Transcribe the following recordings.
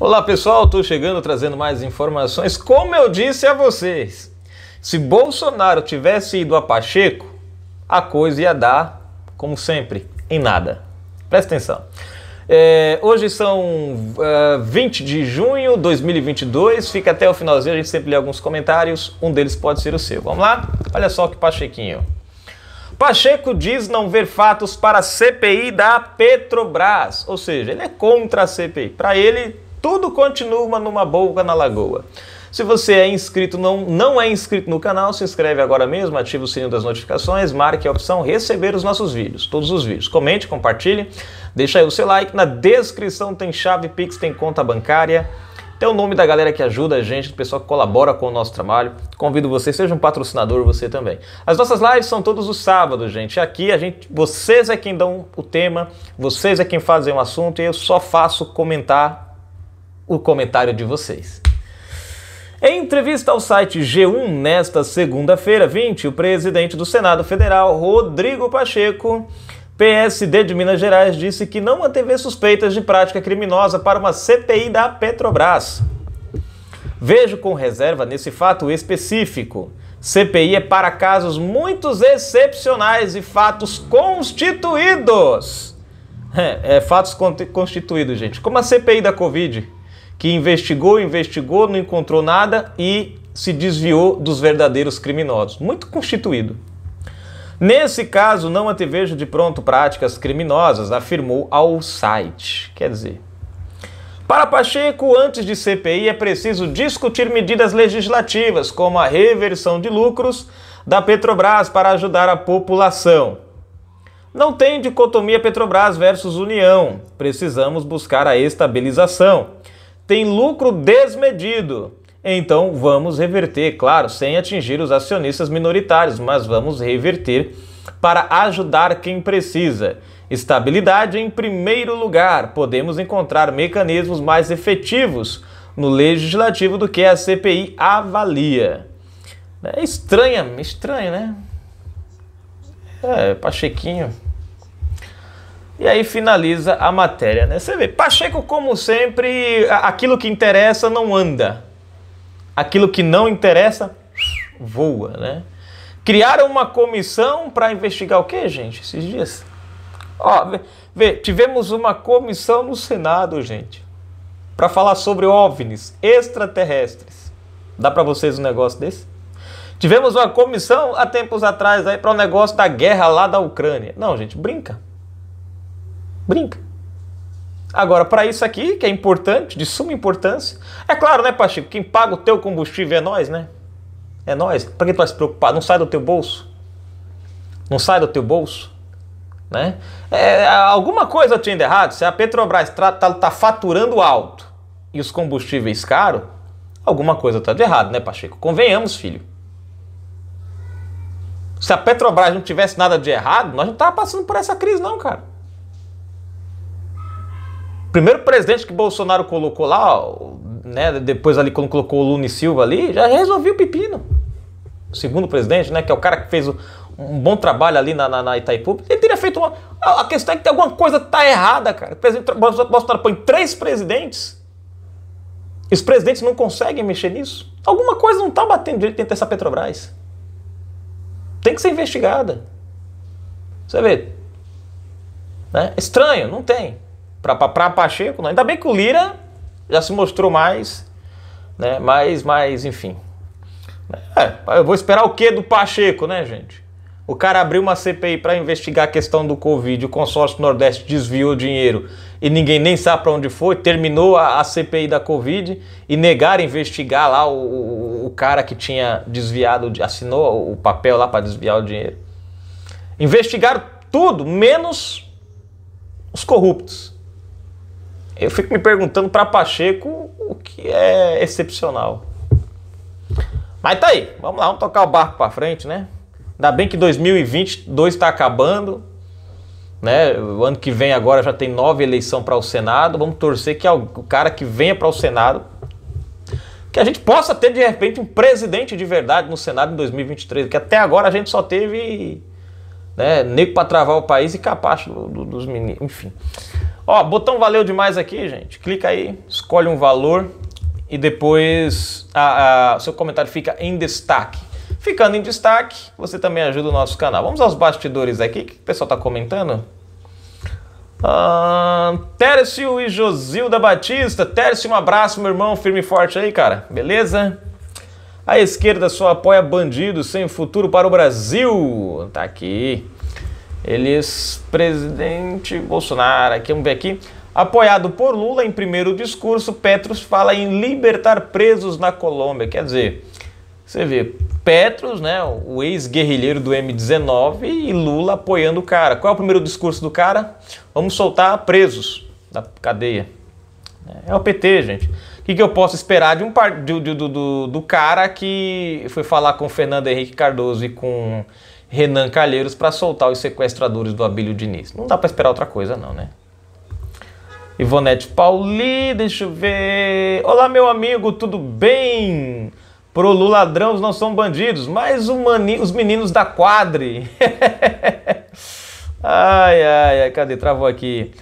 Olá pessoal, estou chegando trazendo mais informações. Como eu disse a vocês, se Bolsonaro tivesse ido a Pacheco, a coisa ia dar, como sempre, em nada. Presta atenção. É, hoje são uh, é, 20 de junho de 2022, fica até o finalzinho, a gente sempre lê alguns comentários, um deles pode ser o seu. Vamos lá? Olha só que Pachequinho. Pacheco diz não ver fatos para a CPI da Petrobras, ou seja, ele é contra a CPI. Para ele, tudo continua numa boca na lagoa. Se você é inscrito não não é inscrito no canal, se inscreve agora mesmo, ative o sininho das notificações, marque a opção receber os nossos vídeos, todos os vídeos. Comente, compartilhe, deixa aí o seu like. Na descrição tem chave Pix, tem conta bancária. Tem o nome da galera que ajuda a gente, do pessoal que colabora com o nosso trabalho. Convido você, seja um patrocinador você também. As nossas lives são todos os sábados, gente. Aqui a gente, vocês é quem dão o tema, vocês é quem fazem o assunto e eu só faço comentar o comentário de vocês. Em entrevista ao site G1 nesta segunda-feira 20, o presidente do Senado Federal, Rodrigo Pacheco, PSD de Minas Gerais, disse que não manteve suspeitas de prática criminosa para uma CPI da Petrobras. Vejo com reserva nesse fato específico. CPI é para casos muito excepcionais e fatos constituídos. É, é fatos constituídos, gente. Como a CPI da Covid que investigou, investigou, não encontrou nada e se desviou dos verdadeiros criminosos. Muito constituído. Nesse caso, não antevejo de pronto práticas criminosas, afirmou ao site. Quer dizer, para Pacheco, antes de CPI é preciso discutir medidas legislativas, como a reversão de lucros da Petrobras para ajudar a população. Não tem dicotomia Petrobras versus União. Precisamos buscar a estabilização tem lucro desmedido. Então vamos reverter, claro, sem atingir os acionistas minoritários, mas vamos reverter para ajudar quem precisa. Estabilidade em primeiro lugar. Podemos encontrar mecanismos mais efetivos no legislativo do que a CPI avalia. É estranha, estranho, né? É, Pachequinho. E aí finaliza a matéria, né? Você vê, Pacheco, como sempre, aquilo que interessa não anda. Aquilo que não interessa voa, né? Criaram uma comissão para investigar o que, gente, esses dias? Ó, vê, vê, tivemos uma comissão no Senado, gente, para falar sobre OVNIs extraterrestres. Dá para vocês um negócio desse? Tivemos uma comissão há tempos atrás aí para o um negócio da guerra lá da Ucrânia. Não, gente, brinca. Brinca. Agora, para isso aqui, que é importante, de suma importância, é claro, né, pacheco Quem paga o teu combustível é nós, né? É nós. Para que tu vai se preocupar? Não sai do teu bolso? Não sai do teu bolso? Né? É, alguma coisa tinha de errado. Se a Petrobras está tá faturando alto e os combustíveis caros, alguma coisa está de errado, né, Pacheco? Convenhamos, filho. Se a Petrobras não tivesse nada de errado, nós não estávamos passando por essa crise, não, cara primeiro presidente que Bolsonaro colocou lá, né, depois ali quando colocou o Lune Silva ali, já resolveu o pepino. O segundo presidente, né, que é o cara que fez o, um bom trabalho ali na, na, na, Itaipu, ele teria feito uma... A questão é que alguma coisa tá errada, cara. O presidente Bolsonaro põe três presidentes e os presidentes não conseguem mexer nisso. Alguma coisa não tá batendo direito dentro dessa Petrobras. Tem que ser investigada. Você vê? Né? Estranho, não tem para Pacheco, não. Ainda bem que o Lira já se mostrou mais, né? Mas, mas enfim. É, eu vou esperar o que do Pacheco, né, gente? O cara abriu uma CPI para investigar a questão do Covid, o consórcio Nordeste desviou dinheiro e ninguém nem sabe para onde foi, terminou a, a, CPI da Covid e negaram investigar lá o, o, o cara que tinha desviado, assinou o papel lá para desviar o dinheiro. Investigaram tudo, menos os corruptos eu fico me perguntando para Pacheco o que é excepcional. Mas tá aí, vamos lá, vamos tocar o barco para frente, né? Ainda bem que 2022 está acabando, né? O ano que vem agora já tem nova eleição para o Senado. Vamos torcer que o cara que venha para o Senado que a gente possa ter de repente um presidente de verdade no Senado em 2023, que até agora a gente só teve né? Nego para travar o país e capacho do, do, dos meninos. Enfim. Ó, botão valeu demais aqui, gente. Clica aí, escolhe um valor e depois a, a, seu comentário fica em destaque. Ficando em destaque, você também ajuda o nosso canal. Vamos aos bastidores aqui, o que o pessoal está comentando? Ah, Tércio e Josilda Batista. Tércio, um abraço, meu irmão, firme e forte aí, cara. Beleza? A esquerda só apoia bandidos sem futuro para o Brasil. Tá aqui. Eles, presidente Bolsonaro, aqui, vamos ver aqui. Apoiado por Lula em primeiro discurso, Petros fala em libertar presos na Colômbia. Quer dizer, você vê, Petros, né, o ex-guerrilheiro do M19 e Lula apoiando o cara. Qual é o primeiro discurso do cara? Vamos soltar presos da cadeia. É o PT, gente que, que eu posso esperar de um par, do, do, do, do cara que foi falar com Fernando Henrique Cardoso e com Renan Calheiros para soltar os sequestradores do Abílio Diniz? Não dá para esperar outra coisa, não, né? Ivonete Pauli, deixa eu ver. Olá, meu amigo, tudo bem? Pro ladrões não são bandidos, mas mani, os meninos da quadre. ai, ai, ai, cadê? Travou aqui.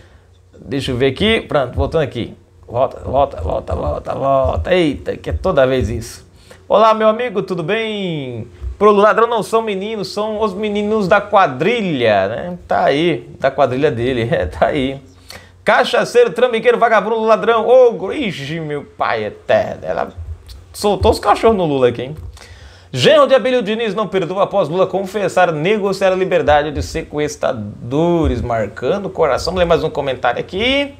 Deixa eu ver aqui. Pronto, voltando aqui. Lota, lota, lota, lota, lota. Eita, que é toda vez isso. Olá, meu amigo, tudo bem? Pro ladrão não são meninos, são os meninos da quadrilha, né? Tá aí, da quadrilha dele, é, tá aí. Cachaceiro, trambiqueiro, vagabundo, ladrão, ogro. Ixi, meu pai eterno. Ela soltou os cachorros no Lula aqui, hein? Genro de Abílio Diniz não perdoa após Lula confessar negociar a liberdade de sequestradores, marcando o coração. Vou ler mais um comentário aqui.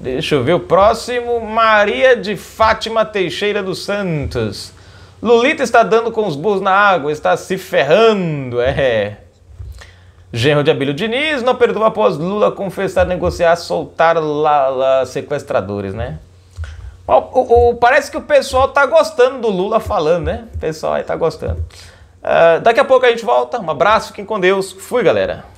Deixa eu ver o próximo. Maria de Fátima Teixeira dos Santos. Lulita está dando com os burros na água, está se ferrando. É. Genro de Abílio Diniz não perdoa após Lula confessar, negociar, soltar lá, lá sequestradores, né? O, o, o, parece que o pessoal tá gostando do Lula falando, né? O pessoal aí tá gostando. Uh, daqui a pouco a gente volta. Um abraço, fiquem com Deus. Fui, galera.